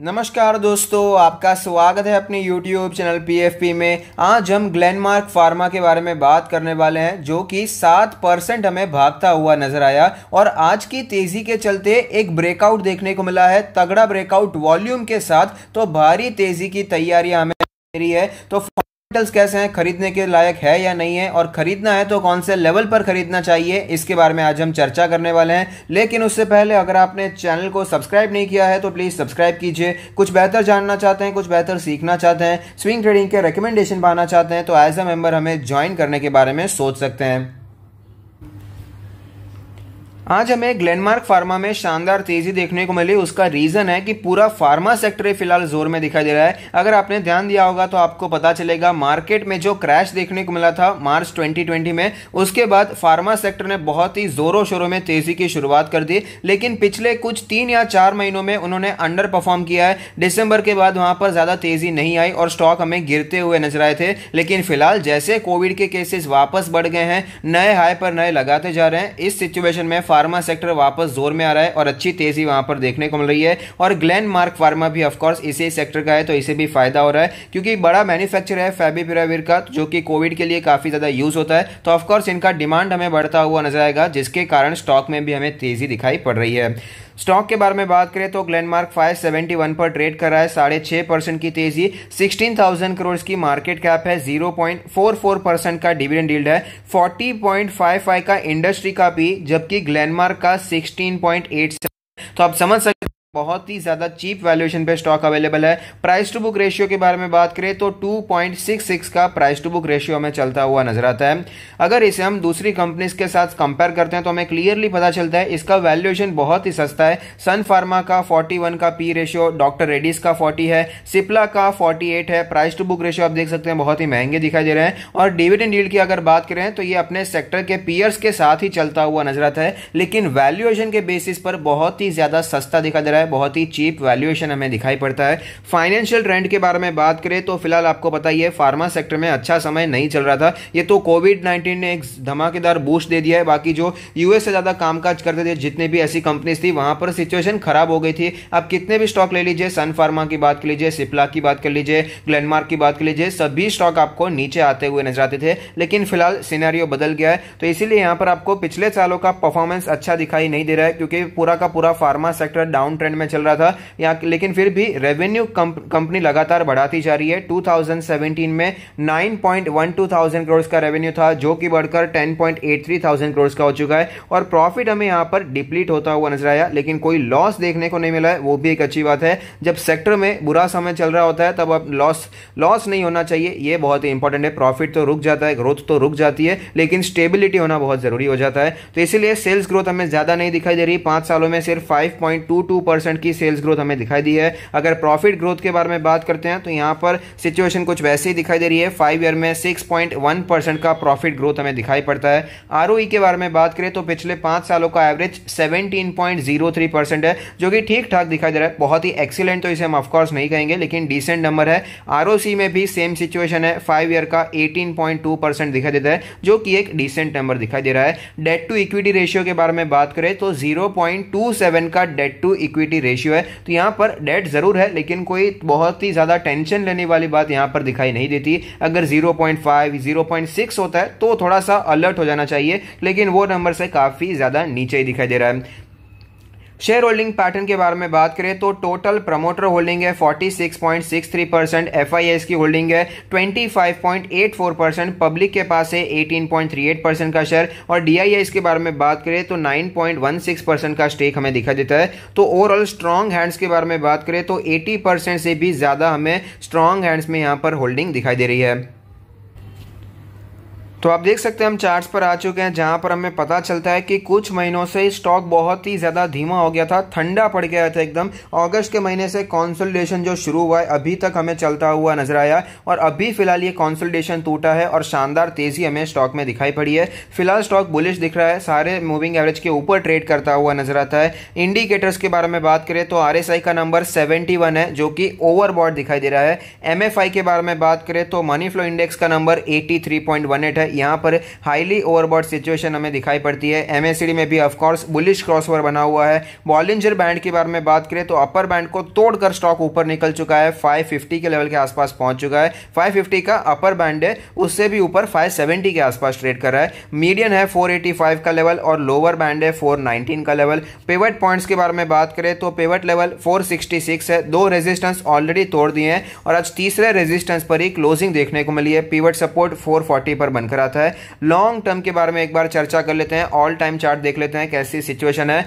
नमस्कार दोस्तों आपका स्वागत है अपने YouTube चैनल पी में आज हम ग्लेनमार्क फार्मा के बारे में बात करने वाले हैं जो कि सात परसेंट हमें भागता हुआ नजर आया और आज की तेजी के चलते एक ब्रेकआउट देखने को मिला है तगड़ा ब्रेकआउट वॉल्यूम के साथ तो भारी तेजी की तैयारियां हमें रही है तो मेटल्स कैसे हैं खरीदने के लायक है या नहीं है और खरीदना है तो कौन से लेवल पर खरीदना चाहिए इसके बारे में आज हम चर्चा करने वाले हैं लेकिन उससे पहले अगर आपने चैनल को सब्सक्राइब नहीं किया है तो प्लीज़ सब्सक्राइब कीजिए कुछ बेहतर जानना चाहते हैं कुछ बेहतर सीखना चाहते हैं स्विंग ट्रेडिंग के रिकमेंडेशन पाना चाहते हैं तो एज अ मेंबर हमें ज्वाइन करने के बारे में सोच सकते हैं आज हमें ग्लेनमार्क फार्मा में शानदार तेजी देखने को मिली उसका रीजन है कि पूरा फार्मा सेक्टर ही फिलहाल जोर में दिखाई दे रहा है अगर आपने ध्यान दिया होगा तो आपको पता चलेगा मार्केट में जो क्रैश देखने को मिला था मार्च 2020 में उसके बाद फार्मा सेक्टर ने बहुत ही जोरों शोरों में तेजी की शुरुआत कर दी लेकिन पिछले कुछ तीन या चार महीनों में उन्होंने अंडर परफॉर्म किया है डिसंबर के बाद वहां पर ज्यादा तेजी नहीं आई और स्टॉक हमें गिरते हुए नजर आए थे लेकिन फिलहाल जैसे कोविड के केसेस वापस बढ़ गए हैं नए हाई पर नए लगाते जा रहे हैं इस सिचुएशन में फार्मा सेक्टर वापस जोर में आ रहा है और अच्छी तेजी वहां पर देखने को मिल रही है और ग्लैंड मार्क फार्मा भी ऑफकोर्स इसी सेक्टर का है तो इसे भी फायदा हो रहा है क्योंकि बड़ा मैन्युफैक्चर है फैबीपिराविर का जो कि कोविड के लिए काफ़ी ज़्यादा यूज़ होता है तो ऑफकोर्स इनका डिमांड हमें बढ़ता हुआ नजर आएगा जिसके कारण स्टॉक में भी हमें तेज़ी दिखाई पड़ रही है स्टॉक के बारे में बात करें तो ग्लेनमार्क 571 पर ट्रेड कर रहा है साढ़े छह परसेंट की तेजी 16,000 करोड़ की मार्केट कैप है 0.44 परसेंट का डिविडेंड डील्ड है 40.55 का इंडस्ट्री का पी जबकि ग्लेनमार्क का 16.87 तो आप समझ सकते बहुत ही ज़्यादा चीप वैल्यूएशन पे स्टॉक अवेलेबल है प्राइस टू बुक रेशियो के बारे में बात करें तो 2.66 का प्राइस टू बुक रेशियो हमें चलता हुआ नजर आता है अगर इसे हम दूसरी कंपनीज के साथ कंपेयर करते हैं तो हमें क्लियरली पता चलता है इसका वैल्यूएशन बहुत ही सस्ता है सन फार्मा का फोर्टी का पी रेशियो डॉक्टर रेडिस का फोर्टी है सिप्ला का फोर्टी है प्राइस टू बुक रेशियो आप देख सकते हैं बहुत ही महंगे दिखाई दे रहे हैं और डिविडेंड डील की अगर बात करें तो ये अपने सेक्टर के पीयर्स के साथ ही चलता हुआ नजर आता है लेकिन वैल्यूएशन के बेसिस पर बहुत ही ज़्यादा सस्ता दिखाई दे रहा है है बहुत ही चीप वैल्यूएशन हमें दिखाई पड़ता है फाइनेंशियल ट्रेंड के बारे में बात करें तो फिलहाल आपको पता ही है फार्मा सेक्टर में अच्छा समय नहीं चल रहा था ये तो कोविड नाइन्टीन ने एक धमाकेदार बूस्ट दे दिया है बाकी जो यूएस से ज़्यादा कामकाज करते थे जितने भी ऐसी कंपनीज थी वहाँ पर सिचुएशन खराब हो गई थी आप कितने भी स्टॉक ले लीजिए सन फार्मा की बात कर लीजिए सिप्ला की बात कर लीजिए ग्लेनमार्क की बात कर लीजिए सभी स्टॉक आपको नीचे आते हुए नजर आते थे लेकिन फिलहाल सिनेरियो बदल गया है तो इसीलिए यहाँ पर आपको पिछले सालों का परफॉर्मेंस अच्छा दिखाई नहीं दे रहा है क्योंकि पूरा का पूरा pharma sector down trend trend में चल रहा था यहाँ लेकिन फिर भी रेवेन्यू कंपनी लगातार बढ़ाती जा रही है 2017 में 9.12 पॉइंट करोड़ का रेवेन्यू था जो कि बढ़कर 10.83 पॉइंट करोड़ का हो चुका है और प्रॉफिट हमें यहाँ पर डिप्लीट होता हुआ नजर आया लेकिन कोई लॉस देखने को नहीं मिला है वो भी एक अच्छी बात है जब सेक्टर में बुरा समय चल रहा होता है तब अब लॉस लॉस नहीं होना चाहिए ये बहुत ही इंपॉर्टेंट है प्रॉफिट तो रुक जाता है ग्रोथ तो रुक जाती है लेकिन स्टेबिलिटी होना बहुत जरूरी हो जाता है तो इसीलिए सेल्स ग्रोथ हमें ज्यादा नहीं दिखाई दे रही पांच सालों में सिर्फ फाइव परसेंट की सेल्स ग्रोथ हमें दिखाई दी है अगर प्रॉफिट ग्रोथ के बारे में बात करते हैं तो यहाँ पर सिचुएशन कुछ वैसे ही दिखाई दे रही है फाइव ईयर में सिक्स पॉइंट वन परसेंट का प्रॉफिट ग्रोथ हमें दिखाई पड़ता है आर e के बारे में बात करें तो पिछले पाँच सालों का average seventeen point zero three percent है जो कि ठीक ठाक दिखाई दे रहा है बहुत ही एक्सीलेंट तो इसे हम ऑफकोर्स नहीं कहेंगे लेकिन डिसेंट नंबर है आर में भी सेम सिचुएशन है फाइव ईयर का एटीन पॉइंट टू परसेंट दिखाई देता है जो कि एक डिसेंट नंबर दिखाई दे रहा है डेट टू इक्विटी रेशियो के बारे में बात करें तो जीरो पॉइंट टू सेवन का debt to equity equity ratio है तो यहाँ पर डेट ज़रूर है लेकिन कोई बहुत ही ज़्यादा टेंशन लेने वाली बात यहाँ पर दिखाई नहीं देती अगर 0.5 0.6 होता है तो थोड़ा सा अलर्ट हो जाना चाहिए लेकिन वो नंबर से काफ़ी ज़्यादा नीचे ही दिखाई दे रहा है शेयर होल्डिंग पैटर्न के बारे में बात करें तो टोटल प्रमोटर होल्डिंग है 46.63 परसेंट एफ की होल्डिंग है 25.84 परसेंट पब्लिक के पास है 18.38 परसेंट का शेयर और डी के बारे में बात करें तो 9.16 परसेंट का स्टेक हमें दिखा देता है तो ओवरऑल स्ट्रॉन्ग हैंड्स के बारे में बात करें तो 80 परसेंट से भी ज़्यादा हमें स्ट्रॉन्ग हैंड्स में यहाँ पर होल्डिंग दिखाई दे रही है तो आप देख सकते हैं हम चार्ट्स पर आ चुके हैं जहां पर हमें पता चलता है कि कुछ महीनों से स्टॉक बहुत ही ज़्यादा धीमा हो गया था ठंडा पड़ गया था एकदम अगस्त के महीने से कॉन्सोलिडेशन जो शुरू हुआ है अभी तक हमें चलता हुआ नजर आया और अभी फिलहाल ये कॉन्सोलिडेशन टूटा है और शानदार तेज़ी हमें स्टॉक में दिखाई पड़ी है फिलहाल स्टॉक बुलिश दिख रहा है सारे मूविंग एवरेज के ऊपर ट्रेड करता हुआ नजर आता है इंडिकेटर्स के बारे में बात करें तो आर का नंबर सेवेंटी है जो कि ओवर दिखाई दे रहा है एम के बारे में बात करें तो मनी फ्लो इंडेक्स का नंबर एटी है यहाँ पर हाईली ओवरबॉड सिचुएशन हमें दिखाई पड़ती है एम में भी ऑफकोर्स बुलिश क्रॉसओवर बना हुआ है बॉलिंजर बैंड के बारे में बात करें तो अपर बैंड को तोड़कर स्टॉक ऊपर निकल चुका है फाइव के लेवल के आसपास पहुंच चुका है फाइव का अपर बैंड है उससे भी ऊपर फाइव के आसपास ट्रेड कर रहा है मीडियन है फोर का लेवल और लोअर बैंड है फोर का लेवल पेवट पॉइंट्स के बारे में बात करें तो पेवट लेवल फोर है दो रेजिस्टेंस ऑलरेडी तोड़ दिए हैं और आज तीसरे रेजिस्टेंस पर ही क्लोजिंग देखने को मिली है पीवट सपोर्ट 440 पर बनकर रहा था लॉन्ग टर्म के बारे में एक बार चर्चा कर लेते हैं ऑल टाइम चार्ट देख लेते हैं कैसी सिचुएशन है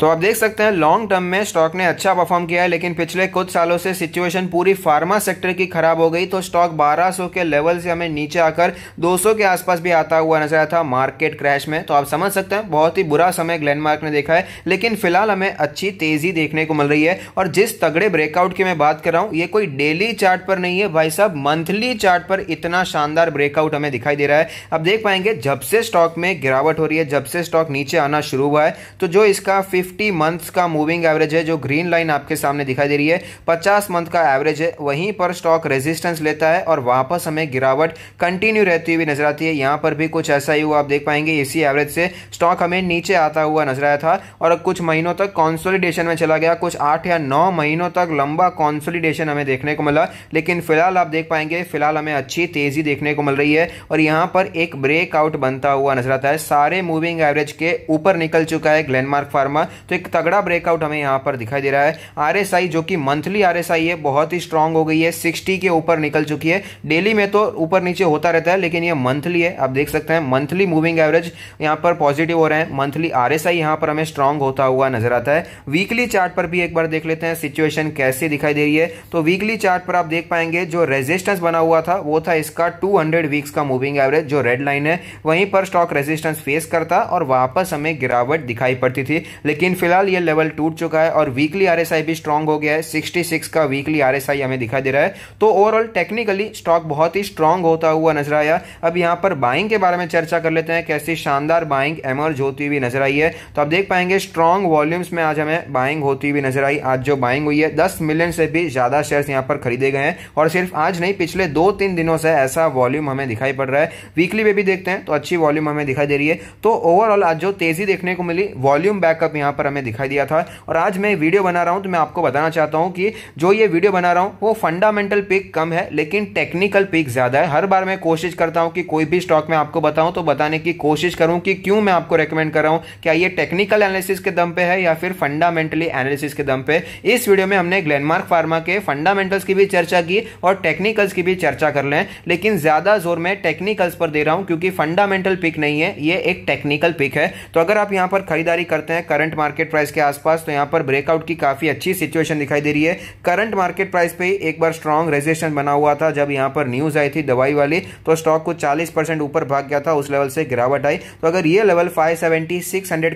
तो आप देख सकते हैं लॉन्ग टर्म में स्टॉक ने अच्छा परफॉर्म किया है लेकिन पिछले कुछ सालों से सिचुएशन पूरी फार्मा सेक्टर की खराब हो गई तो स्टॉक 1200 के लेवल से हमें नीचे आकर 200 के आसपास भी आता हुआ नजर आया था मार्केट क्रैश में तो आप समझ सकते हैं बहुत ही बुरा समय ग्लैंडमार्क ने देखा है लेकिन फिलहाल हमें अच्छी तेजी देखने को मिल रही है और जिस तगड़े ब्रेकआउट की मैं बात कर रहा हूँ ये कोई डेली चार्ट पर नहीं है भाई साहब मंथली चार्ट पर इतना शानदार ब्रेकआउट हमें दिखाई दे रहा है अब देख पाएंगे जब से स्टॉक में गिरावट हो रही है जब से स्टॉक नीचे आना शुरू हुआ है तो जो इसका फिफ्टी मंथ्स का मूविंग एवरेज है जो ग्रीन लाइन आपके सामने दिखाई दे रही है पचास मंथ का एवरेज है वहीं पर स्टॉक रेजिस्टेंस लेता है और वापस हमें गिरावट कंटिन्यू रहती हुई नजर आती है यहां पर भी कुछ ऐसा ही हुआ आप देख पाएंगे इसी एवरेज से स्टॉक हमें नीचे आता हुआ नजर आया था और कुछ महीनों तक कॉन्सोलिडेशन में चला गया कुछ आठ या नौ महीनों तक लंबा कॉन्सोलिडेशन हमें देखने को मिला लेकिन फिलहाल आप देख पाएंगे फिलहाल हमें अच्छी तेजी देखने को मिल रही है और यहां पर एक ब्रेकआउट बनता हुआ नजर आता है सारे मूविंग एवरेज के ऊपर निकल चुका है ग्लेनमार्क फार्मा तो एक तगड़ा ब्रेकआउट हमें यहाँ पर दिखाई दे रहा है आर जो कि मंथली आर है बहुत ही स्ट्रांग हो गई है सिक्सटी के ऊपर निकल चुकी है डेली में तो ऊपर नीचे होता रहता है लेकिन ये मंथली है आप देख सकते हैं मंथली मूविंग एवरेज यहाँ पर पॉजिटिव हो रहे हैं मंथली आर एस यहाँ पर हमें स्ट्रांग होता हुआ नजर आता है वीकली चार्ट पर भी एक बार देख लेते हैं सिचुएशन कैसे दिखाई दे रही है तो वीकली चार्ट पर आप देख पाएंगे जो रेजिस्टेंस बना हुआ था वो था इसका 200 वीक्स का मूविंग एवरेज जो रेड लाइन है वहीं पर स्टॉक रेजिस्टेंस फेस करता और वापस हमें गिरावट दिखाई पड़ती थी लेकिन लेकिन फिलहाल ये लेवल टूट चुका है और वीकली आरएसआई भी स्ट्रांग हो गया है 66 का वीकली आरएसआई हमें दिखाई दे रहा है तो ओवरऑल टेक्निकली स्टॉक बहुत ही स्ट्रांग होता हुआ नजर आया अब यहाँ पर बाइंग के बारे में चर्चा कर लेते हैं कैसी शानदार बाइंग एमर्ज होती हुई नजर आई है तो आप देख पाएंगे स्ट्रांग वॉल्यूम्स में आज हमें बाइंग होती हुई नजर आई आज जो बाइंग हुई है दस मिलियन से भी ज्यादा शेयर यहाँ पर खरीदे गए हैं और सिर्फ आज नहीं पिछले दो तीन दिनों से ऐसा वॉल्यूम हमें दिखाई पड़ रहा है वीकली में भी देखते हैं तो अच्छी वॉल्यूम हमें दिखाई दे रही है तो ओवरऑल आज जो तेजी देखने को मिली वॉल्यूम बैकअप यहाँ पर हमें दिखाई दिया था और आज मैं वीडियो बना रहा हूं तो मैं आपको बताना चाहता हूं कि जो ये वीडियो बना रहा हूं वो फंडामेंटल पिक कम है लेकिन टेक्निकल पिक ज़्यादा है हर बार मैं कोशिश करता हूं कि कोई भी स्टॉक में आपको बताऊं तो बताने की कोशिश करूं कि क्यों मैं आपको रिकमेंड कर रहा हूं क्या ये टेक्निकल एनालिसिस के दम पे है या फिर फंडामेंटली एनालिसिस के दम पे इस वीडियो में हमने ग्लेनमार्क फार्मा के फंडामेंटल्स की भी चर्चा की और टेक्निकल्स की भी चर्चा कर लें लेकिन ज़्यादा जोर मैं टेक्निकल्स पर दे रहा हूं क्योंकि फंडामेंटल पिक नहीं है ये एक टेक्निकल पिक है तो अगर आप यहां पर खरीदारी करते हैं करंट मार्केट प्राइस के आसपास तो यहाँ पर ब्रेकआउट की काफ़ी अच्छी सिचुएशन दिखाई दे रही है करंट मार्केट प्राइस पे एक बार स्ट्रॉन्ग रेजिस्टेंस बना हुआ था जब यहाँ पर न्यूज़ आई थी दवाई वाली तो स्टॉक को 40 परसेंट ऊपर भाग गया था उस लेवल से गिरावट आई तो अगर ये लेवल फाइव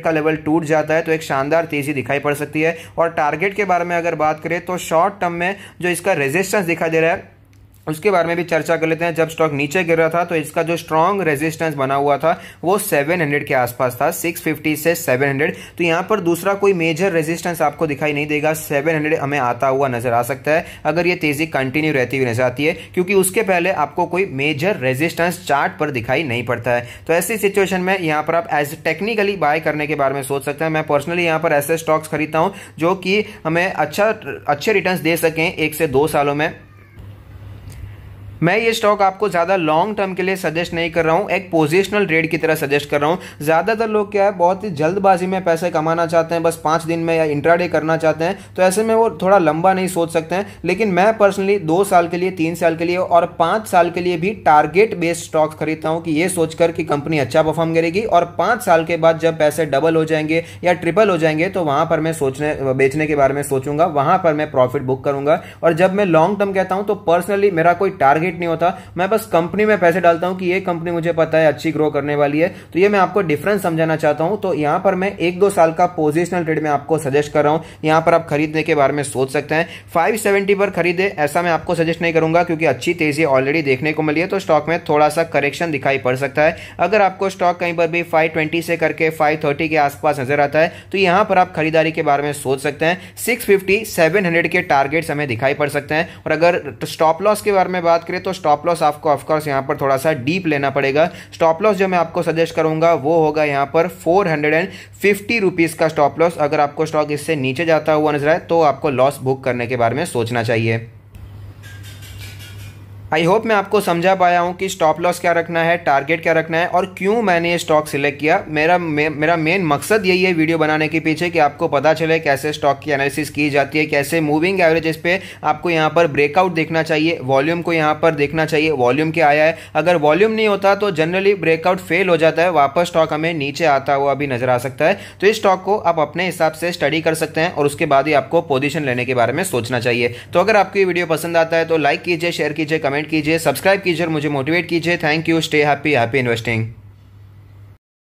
का लेवल टूट जाता है तो एक शानदार तेजी दिखाई पड़ सकती है और टारगेट के बारे में अगर बात करें तो शॉर्ट टर्म में जो इसका रेजिस्टेंस दिखाई दे रहा है उसके बारे में भी चर्चा कर लेते हैं जब स्टॉक नीचे गिर रहा था तो इसका जो स्ट्रॉन्ग रेजिस्टेंस बना हुआ था वो 700 के आसपास था 650 से 700 तो यहाँ पर दूसरा कोई मेजर रेजिस्टेंस आपको दिखाई नहीं देगा 700 हमें आता हुआ नजर आ सकता है अगर ये तेजी कंटिन्यू रहती हुई नजर आती है क्योंकि उसके पहले आपको कोई मेजर रेजिस्टेंस चार्ट पर दिखाई नहीं पड़ता है तो ऐसी सिचुएशन में यहाँ पर आप एज टेक्निकली बाय करने के बारे में सोच सकते हैं मैं पर्सनली यहाँ पर ऐसे स्टॉक्स खरीदता हूँ जो कि हमें अच्छा अच्छे रिटर्न दे सकें एक से दो सालों में मैं ये स्टॉक आपको ज़्यादा लॉन्ग टर्म के लिए सजेस्ट नहीं कर रहा हूँ एक पोजिशनल ट्रेड की तरह सजेस्ट कर रहा हूँ ज़्यादातर लोग क्या है बहुत ही जल्दबाजी में पैसे कमाना चाहते हैं बस पांच दिन में या इंट्राडे करना चाहते हैं तो ऐसे में वो थोड़ा लंबा नहीं सोच सकते हैं लेकिन मैं पर्सनली दो साल के लिए तीन साल के लिए और पांच साल के लिए भी टारगेट बेस्ड स्टॉक्स खरीदता हूँ कि ये सोचकर कि कंपनी अच्छा परफॉर्म करेगी और पांच साल के बाद जब पैसे डबल हो जाएंगे या ट्रिपल हो जाएंगे तो वहां पर मैं सोचने बेचने के बारे में सोचूंगा वहां पर मैं प्रॉफिट बुक करूंगा और जब मैं लॉन्ग टर्म कहता हूं तो पर्सनली मेरा कोई टारगेट टारगेट नहीं होता मैं बस कंपनी में पैसे डालता हूं कि ये कंपनी मुझे पता है अच्छी ग्रो करने वाली है तो ये मैं आपको डिफरेंस समझाना चाहता हूं तो यहां पर मैं एक दो साल का पोजिशनल ट्रेड में आपको सजेस्ट कर रहा हूं यहां पर आप खरीदने के बारे में सोच सकते हैं फाइव पर खरीदे ऐसा मैं आपको सजेस्ट नहीं करूंगा क्योंकि अच्छी तेजी ऑलरेडी देखने को मिली है तो स्टॉक में थोड़ा सा करेक्शन दिखाई पड़ सकता है अगर आपको स्टॉक कहीं पर भी फाइव से करके फाइव के आसपास नजर आता है तो यहां पर आप खरीदारी के बारे में सोच सकते हैं सिक्स फिफ्टी के टारगेट्स हमें दिखाई पड़ सकते हैं और अगर स्टॉप लॉस के बारे में बात करें तो स्टॉप लॉस आपको ऑफकोर्स यहाँ पर थोड़ा सा डीप लेना पड़ेगा स्टॉप लॉस जो मैं आपको सजेस्ट करूंगा वो होगा यहाँ पर four hundred and fifty rupees का स्टॉप लॉस अगर आपको स्टॉक इससे नीचे जाता हुआ नजर आए तो आपको लॉस बुक करने के बारे में सोचना चाहिए आई होप मैं आपको समझा पाया हूँ कि स्टॉप लॉस क्या रखना है टारगेट क्या रखना है और क्यों मैंने ये स्टॉक सिलेक्ट किया मेरा मे, मेरा मेन मकसद यही है वीडियो बनाने के पीछे कि आपको पता चले कैसे स्टॉक की एनालिसिस की जाती है कैसे मूविंग एवरेजेस पे आपको यहाँ पर ब्रेकआउट देखना चाहिए वॉल्यूम को यहाँ पर देखना चाहिए वॉल्यूम क्या आया है अगर वॉल्यूम नहीं होता तो जनरली ब्रेकआउट फेल हो जाता है वापस स्टॉक हमें नीचे आता हुआ भी नजर आ सकता है तो इस स्टॉक को आप अपने हिसाब से स्टडी कर सकते हैं और उसके बाद ही आपको पोजिशन लेने के बारे में सोचना चाहिए तो अगर आपको ये वीडियो पसंद आता है तो लाइक कीजिए शेयर कीजिए कमेंट कमेंट कीजिए सब्सक्राइब कीजिए और मुझे मोटिवेट कीजिए thank you stay happy happy investing